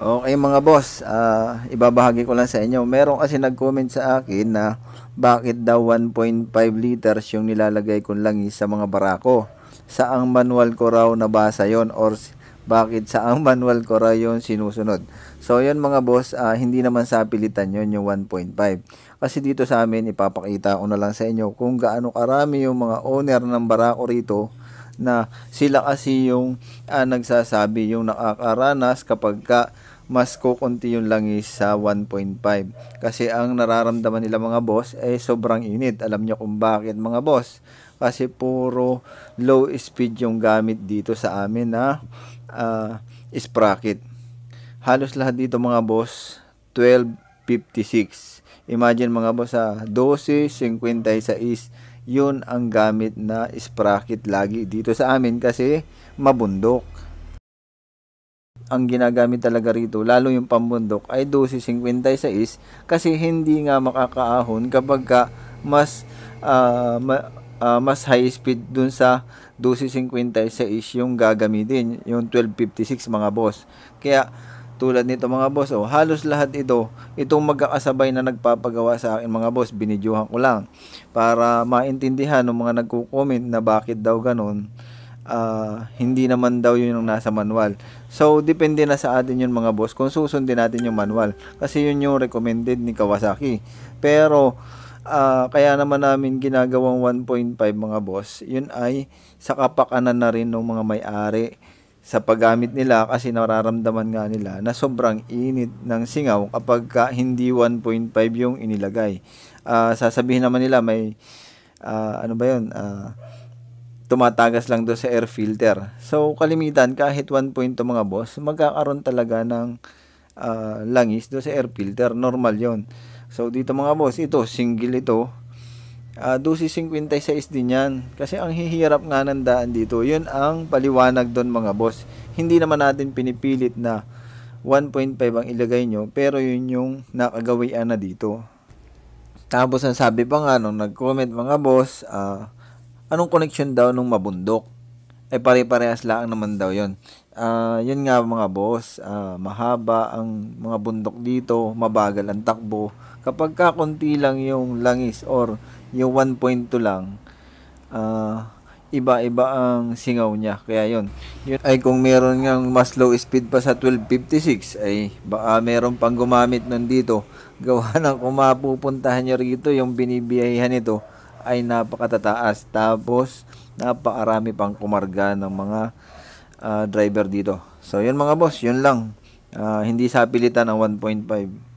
Okay mga boss, uh, ibabahagi ko lang sa inyo. Meron kasi nag-comment sa akin na bakit daw 1.5 liters yung nilalagay kong langis sa mga barako. Saang manual ko raw nabasa yon or bakit saang manual ko raw yon sinusunod. So yon mga boss, uh, hindi naman sa pilitan yon yung 1.5. Kasi dito sa amin, ipapakita ko na lang sa inyo kung gaano karami yung mga owner ng barako rito na sila kasi yung uh, nagsasabi yung nakakaranas kapag ka mas kukunti yung langis sa 1.5. Kasi ang nararamdaman nila mga boss ay eh, sobrang init. Alam nyo kung bakit mga boss. Kasi puro low speed yung gamit dito sa amin na uh, sprocket. Halos lahat dito mga boss, 1256. Imagine mga boss sa ah, 12.56 yun ang gamit na sprocket lagi dito sa amin kasi mabundok ang ginagamit talaga rito, lalo yung pambundok, ay 12.56 kasi hindi nga makakaahon kapag ka mas uh, ma, uh, mas high speed dun sa 12.56 yung gagamitin, yung 12.56 mga boss. Kaya tulad nito mga boss, oh, halos lahat ito, itong magkakasabay na nagpapagawa sa akin mga boss, binidyohan ko lang para maintindihan ng mga nagko-comment na bakit daw ganun uh, hindi naman daw yun yung nasa manual. So, depende na sa atin yun mga boss kung susundin natin yung manual. Kasi yun yung recommended ni Kawasaki. Pero, uh, kaya naman namin ginagawang 1.5 mga boss, yun ay sa kapakanan na rin ng mga may-ari sa paggamit nila kasi nararamdaman nga nila na sobrang init ng singaw kapag ka hindi 1.5 yung inilagay. Uh, sasabihin naman nila may uh, ano ba yun? Uh, tumatagas lang doon sa air filter. So, kalimitan, kahit 1 point to mga boss, magkakaroon talaga ng uh, langis doon sa air filter. Normal yon So, dito mga boss, ito, single ito. Uh, ah, 12.56 din yan. Kasi ang hihirap nga ng daan dito, yun ang paliwanag doon mga boss. Hindi naman natin pinipilit na 1.5 ang ilagay nyo, pero yun yung nakagawian na dito. Tapos, ang sabi pa nga, nung nag-comment mga boss, ah, uh, anong connection daw nung mabundok? Eh pare-parehas lang naman daw yon. Uh, ah, yun nga mga boss, uh, mahaba ang mga bundok dito, mabagal ang takbo. Kapag ka konti lang yung langis or yung 1.2 lang, uh, iba-iba ang singaw niya. Kaya 'yon. yun ay kung meron ng mas low speed pa sa 1256, ay baka meron pang gumamit nandito. dito. Gawa ng mapupuntahan nyo rito yung binibiyahihan nito ay napakatataas. Tapos, napakarami pang kumarga ng mga uh, driver dito. So, yun mga boss, yun lang. Uh, hindi sa pilitan ng 1.5.